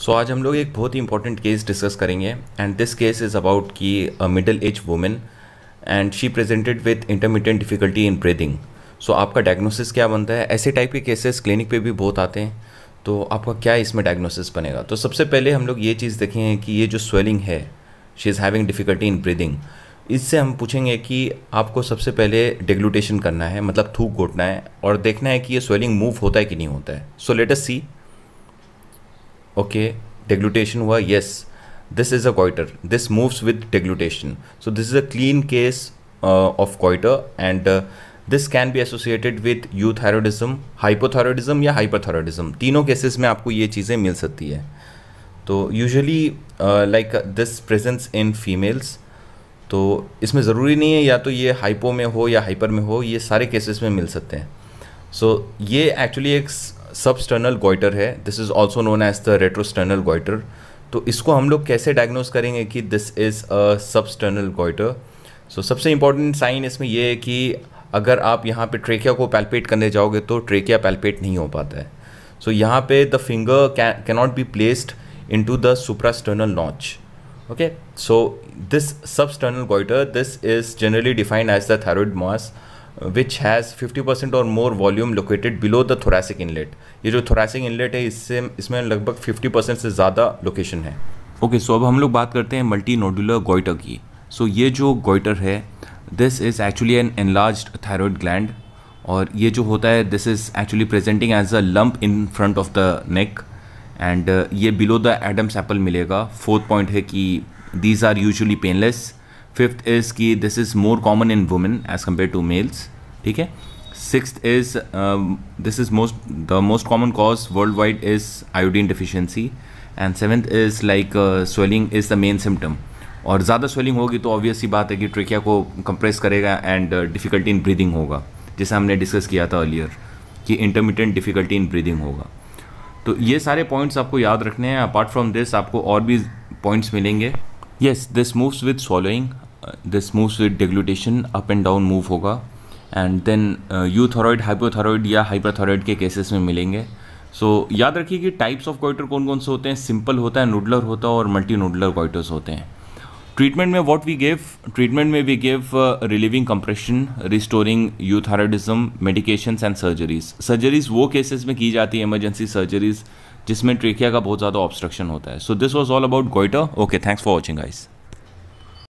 सो so, आज हम लोग एक बहुत ही इंपॉर्टेंट केस डिस्कस करेंगे and this case is about a middle age women and she presented with intermediate difficulty in breathing so आपका डायग्नोसिस क्या बनता है ऐसे टाइप के केसेस क्लिनिक पे भी बहुत आते हैं तो आपका क्या इसमें डायग्नोसिस बनेगा तो सबसे पहले हम लोग ये चीज़ देखेंगे कि ये जो स्वेलिंग है she is having difficulty in breathing इससे हम पूछेंगे कि आपको सबसे पहले डेग्लूटेशन करना है मतलब थूक घोटना है और देखना है कि ये स्वेलिंग मूव होता है कि नहीं होता है सो लेट अस सी ओके डेग्लूटेशन हुआ yes this is a goitre this moves with deglutition so this is a clean case of goitre and this can be associated with euthyroidism hypothyroidism या hyperthyroidism तीनों cases में आपको ये चीज़ें मिल सकती है तो usually like this presence in females तो इसमें ज़रूरी नहीं है या तो ये हाइपो में हो या हाइपर में हो ये सारे केसेस में मिल सकते हैं सो so, ये एक्चुअली एक सबस्टर्नल गोइटर है this is also known as the retrosternal goitre तो इसको हम लोग कैसे डायग्नोज करेंगे कि this is a substernal goitre so सबसे इंपॉर्टेंट साइन इसमें यह है कि अगर आप यहाँ पे ट्रेकिया को पैल्पेट करने जाओगे तो ट्रेकिया पैल्पेट नहीं हो पाता है सो so, यहाँ पे the finger can not be placed into the suprasternal notch okay so this substernal goitre this is generally defined as the thyroid mass which has fifty percent और more volume located below the thoracic inlet ये जो thoracic inlet है इससे इसमें लगभग fifty percent से ज़्यादा location है ओके okay, सो so अब हम लोग बात करते हैं मल्टी नोडुलर गोइटर की सो so, ये जो गोइटर है this is actually an enlarge thyroid gland और ये जो होता है this is actually presenting as a lump in front of the neck and ये बिलो द एडम्स एप्पल मिलेगा फोर्थ पॉइंट है कि these are usually painless fifth is कि this is more common in women as compare to males ठीक है six is this is most the most common cause worldwide is iodine deficiency and seventh is like swelling is the main symptom और ज़्यादा swelling होगी तो obvious बात है कि trachea को कंप्रेस करेगा एंड डिफ़िकल्टी इन ब्रीदिंग होगा जैसे हमने डिस्कस किया था अर्लियर कि इंटरमीडियंट डिफ़िकल्टी इन ब्रीदिंग होगा तो ये सारे पॉइंट्स आपको याद रखने हैं अपार्ट फ्रॉम दिस आपको और भी पॉइंट्स मिलेंगे yes this moves with swallowing this moves with deglutition up and down move होगा एंड देन यूथोरॉइड हाइपोथायरॉइड या हाइपरथायरॉइड के केसेस में मिलेंगे सो so, याद रखिए कि टाइप्स ऑफ क्वाइटर कौन कौन से होते हैं सिंपल होता है नूडलर होता है और मल्टी नूडलर गोइटर्स होते हैं ट्रीटमेंट में वॉट वी गिव ट्रीटमेंट में we give relieving compression restoring euthyroidism medications and surgeries surgeries वो केसेस में की जाती है इमरजेंसी सर्जरीज जिसमें ट्रेकिया का बहुत ज़्यादा ऑब्स्ट्रक्शन होता है so this was all about goitre okay thanks for watching eyes